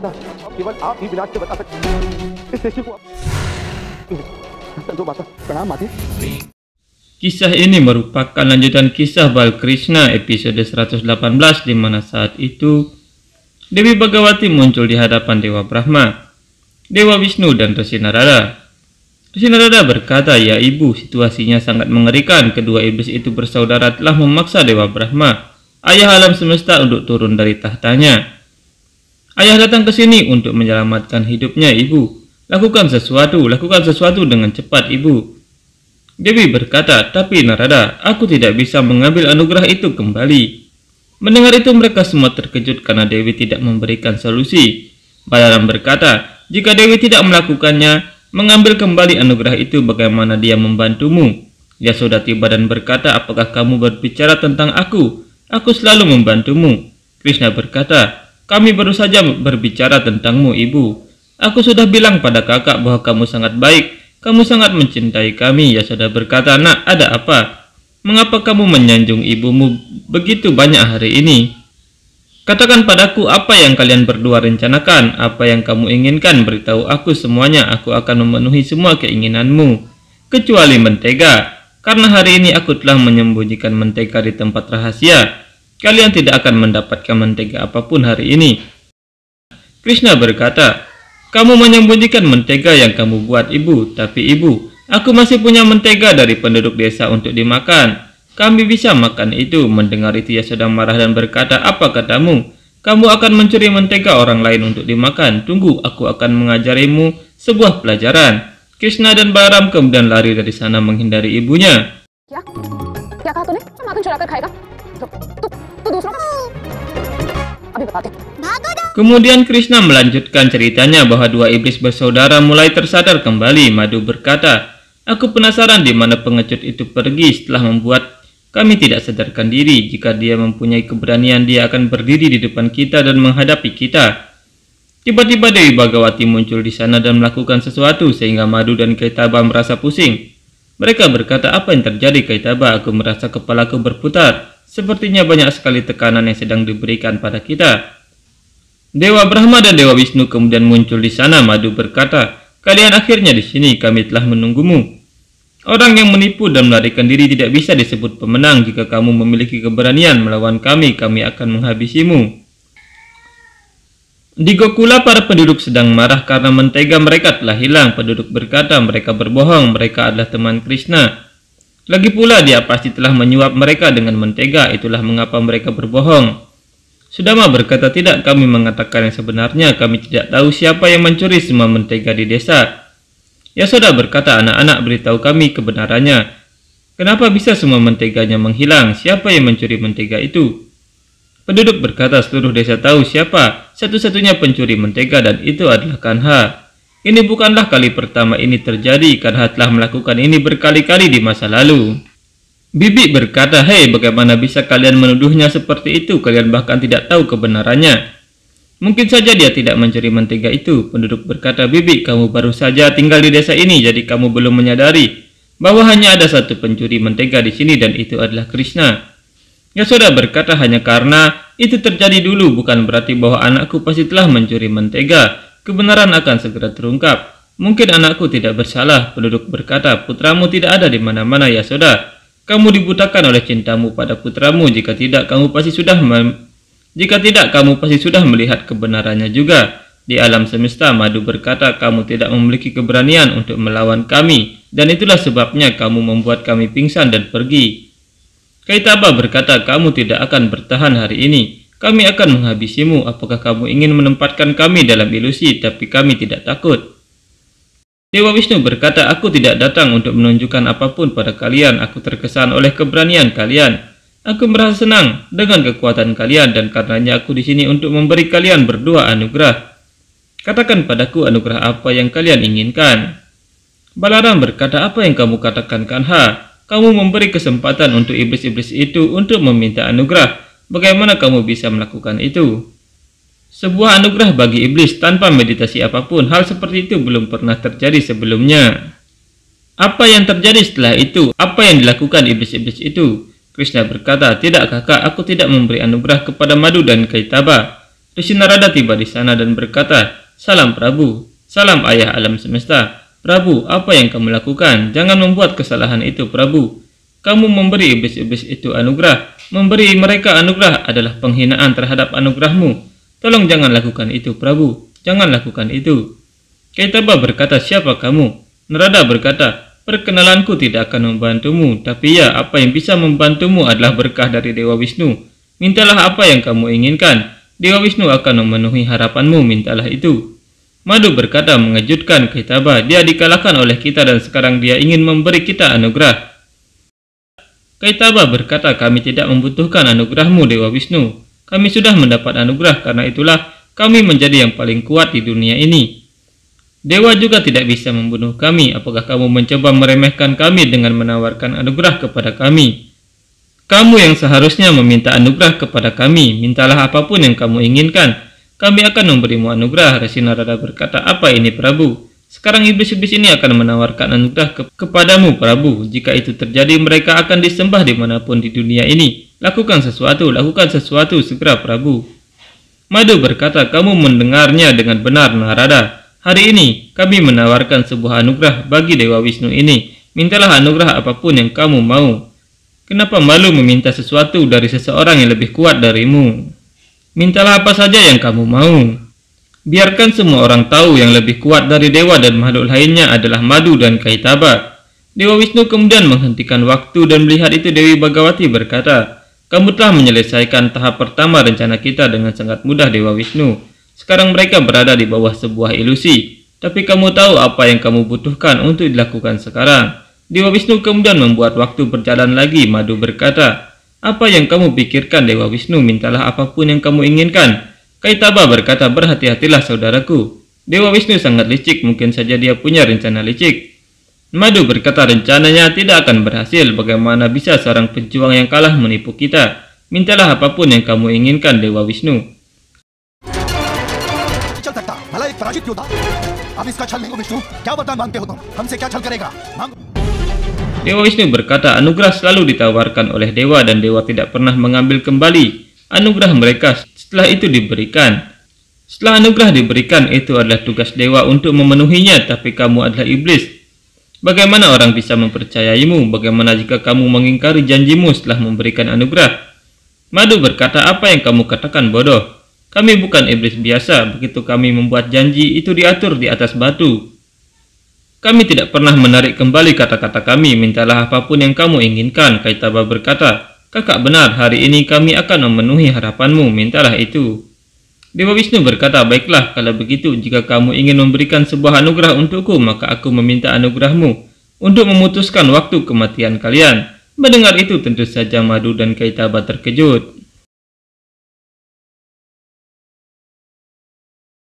केवल आप ही विनाश से बता सकते इस ऋषि को आप प्रणाम Kisah ini merupakan lanjutan kisah Bal Krishna episode 118 di mana saat itu Dewi Bagawati muncul di hadapan Dewa Brahma, Dewa Wisnu dan Resi Narada. Resi Narada berkata, "Ya Ibu, situasinya sangat mengerikan. Kedua iblis itu bersaudara telah memaksa Dewa Brahma, ayah alam semesta untuk turun dari tahtanya. Ayah datang ke sini untuk menyelamatkan hidupnya, Ibu. Lakukan sesuatu, lakukan sesuatu dengan cepat, Ibu. Dewi berkata, tapi Narada, aku tidak bisa mengambil anugerah itu kembali. Mendengar itu mereka semua terkejut karena Dewi tidak memberikan solusi. Balaram berkata, jika Dewi tidak melakukannya, mengambil kembali anugerah itu bagaimana dia membantumu? Dia sudah tiba dan berkata, apakah kamu berbicara tentang aku? Aku selalu membantumu. Krishna berkata, kami baru saja berbicara tentangmu, ibu. Aku sudah bilang pada kakak bahwa kamu sangat baik. Kamu sangat mencintai kami. Ya sudah berkata, nak, ada apa? Mengapa kamu menyanjung ibumu begitu banyak hari ini? Katakan padaku apa yang kalian berdua rencanakan, apa yang kamu inginkan, beritahu aku semuanya, aku akan memenuhi semua keinginanmu. Kecuali mentega, karena hari ini aku telah menyembunyikan mentega di tempat rahasia. Kalian tidak akan mendapatkan mentega apapun hari ini. Krishna berkata, Kamu menyembunyikan mentega yang kamu buat ibu, tapi ibu, aku masih punya mentega dari penduduk desa untuk dimakan. Kami bisa makan itu, mendengar itu ia sedang marah dan berkata, Apa katamu? Kamu akan mencuri mentega orang lain untuk dimakan. Tunggu, aku akan mengajarimu sebuah pelajaran. Krishna dan Baram kemudian lari dari sana menghindari ibunya. Ya, ya kah Kemudian Krishna melanjutkan ceritanya bahwa dua iblis bersaudara mulai tersadar kembali. Madu berkata, Aku penasaran di mana pengecut itu pergi setelah membuat kami tidak sadarkan diri. Jika dia mempunyai keberanian, dia akan berdiri di depan kita dan menghadapi kita. Tiba-tiba Dewi Bagawati muncul di sana dan melakukan sesuatu sehingga Madu dan Kaitaba merasa pusing. Mereka berkata, apa yang terjadi Kaitaba? Aku merasa kepalaku berputar. Sepertinya banyak sekali tekanan yang sedang diberikan pada kita. Dewa Brahma dan Dewa Wisnu kemudian muncul di sana. Madu berkata, Kalian akhirnya di sini, kami telah menunggumu. Orang yang menipu dan melarikan diri tidak bisa disebut pemenang. Jika kamu memiliki keberanian melawan kami, kami akan menghabisimu. Di Gokula, para penduduk sedang marah karena mentega mereka telah hilang. Penduduk berkata, mereka berbohong, mereka adalah teman Krishna. Lagi pula dia pasti telah menyuap mereka dengan mentega, itulah mengapa mereka berbohong. Sudama berkata tidak kami mengatakan yang sebenarnya, kami tidak tahu siapa yang mencuri semua mentega di desa. Ya sudah berkata anak-anak beritahu kami kebenarannya. Kenapa bisa semua menteganya menghilang? Siapa yang mencuri mentega itu? Penduduk berkata seluruh desa tahu siapa satu-satunya pencuri mentega dan itu adalah Kanha. Ini bukanlah kali pertama ini terjadi karena telah melakukan ini berkali-kali di masa lalu. Bibi berkata, hei bagaimana bisa kalian menuduhnya seperti itu, kalian bahkan tidak tahu kebenarannya. Mungkin saja dia tidak mencuri mentega itu. Penduduk berkata, Bibi kamu baru saja tinggal di desa ini, jadi kamu belum menyadari bahwa hanya ada satu pencuri mentega di sini dan itu adalah Krishna. Yasoda berkata hanya karena itu terjadi dulu bukan berarti bahwa anakku pasti telah mencuri mentega Kebenaran akan segera terungkap. Mungkin anakku tidak bersalah, penduduk berkata, putramu tidak ada di mana-mana ya saudara. Kamu dibutakan oleh cintamu pada putramu, jika tidak kamu pasti sudah jika tidak kamu pasti sudah melihat kebenarannya juga. Di alam semesta, Madu berkata, kamu tidak memiliki keberanian untuk melawan kami, dan itulah sebabnya kamu membuat kami pingsan dan pergi. Kaitaba berkata, kamu tidak akan bertahan hari ini. Kami akan menghabisimu. Apakah kamu ingin menempatkan kami dalam ilusi, tapi kami tidak takut? Dewa Wisnu berkata, Aku tidak datang untuk menunjukkan apapun pada kalian. Aku terkesan oleh keberanian kalian. Aku merasa senang dengan kekuatan kalian dan karenanya aku di sini untuk memberi kalian berdua anugerah. Katakan padaku anugerah apa yang kalian inginkan. Balaram berkata, apa yang kamu katakan Kanha? Kamu memberi kesempatan untuk iblis-iblis itu untuk meminta anugerah. Bagaimana kamu bisa melakukan itu? Sebuah anugerah bagi iblis tanpa meditasi apapun, hal seperti itu belum pernah terjadi sebelumnya. Apa yang terjadi setelah itu? Apa yang dilakukan iblis-iblis itu? Krishna berkata, Tidak kakak, aku tidak memberi anugerah kepada Madu dan Kaitaba. Rishi Narada tiba di sana dan berkata, Salam Prabu, salam ayah alam semesta. Prabu, apa yang kamu lakukan? Jangan membuat kesalahan itu, Prabu. Kamu memberi iblis-iblis itu anugerah, Memberi mereka anugerah adalah penghinaan terhadap anugerahmu. Tolong jangan lakukan itu, Prabu. Jangan lakukan itu. Kaitaba berkata, siapa kamu? Narada berkata, perkenalanku tidak akan membantumu, tapi ya, apa yang bisa membantumu adalah berkah dari Dewa Wisnu. Mintalah apa yang kamu inginkan. Dewa Wisnu akan memenuhi harapanmu, mintalah itu. Madu berkata mengejutkan Kaitaba, dia dikalahkan oleh kita dan sekarang dia ingin memberi kita anugerah. Kaitaba berkata, kami tidak membutuhkan anugerahmu Dewa Wisnu. Kami sudah mendapat anugerah karena itulah kami menjadi yang paling kuat di dunia ini. Dewa juga tidak bisa membunuh kami. Apakah kamu mencoba meremehkan kami dengan menawarkan anugerah kepada kami? Kamu yang seharusnya meminta anugerah kepada kami. Mintalah apapun yang kamu inginkan. Kami akan memberimu anugerah. Resi Narada berkata, apa ini Prabu? Sekarang iblis-iblis ini akan menawarkan anugerah ke kepadamu, Prabu. Jika itu terjadi, mereka akan disembah dimanapun di dunia ini. Lakukan sesuatu, lakukan sesuatu segera, Prabu. Madu berkata, kamu mendengarnya dengan benar, Narada. Hari ini, kami menawarkan sebuah anugerah bagi Dewa Wisnu ini. Mintalah anugerah apapun yang kamu mau. Kenapa malu meminta sesuatu dari seseorang yang lebih kuat darimu? Mintalah apa saja yang kamu mau. Biarkan semua orang tahu yang lebih kuat dari dewa dan makhluk lainnya adalah madu dan kaitaba. Dewa Wisnu kemudian menghentikan waktu dan melihat itu Dewi Bagawati berkata, Kamu telah menyelesaikan tahap pertama rencana kita dengan sangat mudah Dewa Wisnu. Sekarang mereka berada di bawah sebuah ilusi, tapi kamu tahu apa yang kamu butuhkan untuk dilakukan sekarang. Dewa Wisnu kemudian membuat waktu berjalan lagi. Madu berkata, Apa yang kamu pikirkan Dewa Wisnu, mintalah apapun yang kamu inginkan. Kaitaba berkata, berhati-hatilah saudaraku. Dewa Wisnu sangat licik, mungkin saja dia punya rencana licik. Madu berkata rencananya tidak akan berhasil, bagaimana bisa seorang pejuang yang kalah menipu kita. Mintalah apapun yang kamu inginkan, Dewa Wisnu. Dewa Wisnu berkata, anugerah selalu ditawarkan oleh dewa dan dewa tidak pernah mengambil kembali anugerah mereka setelah itu diberikan. Setelah anugerah diberikan, itu adalah tugas dewa untuk memenuhinya, tapi kamu adalah iblis. Bagaimana orang bisa mempercayaimu? Bagaimana jika kamu mengingkari janjimu setelah memberikan anugerah? Madu berkata, apa yang kamu katakan bodoh? Kami bukan iblis biasa, begitu kami membuat janji itu diatur di atas batu. Kami tidak pernah menarik kembali kata-kata kami, mintalah apapun yang kamu inginkan, Kaitaba berkata. Kakak benar, hari ini kami akan memenuhi harapanmu, mintalah itu. Dewa Wisnu berkata, baiklah, kalau begitu, jika kamu ingin memberikan sebuah anugerah untukku, maka aku meminta anugerahmu untuk memutuskan waktu kematian kalian. Mendengar itu tentu saja Madu dan Kaitaba terkejut.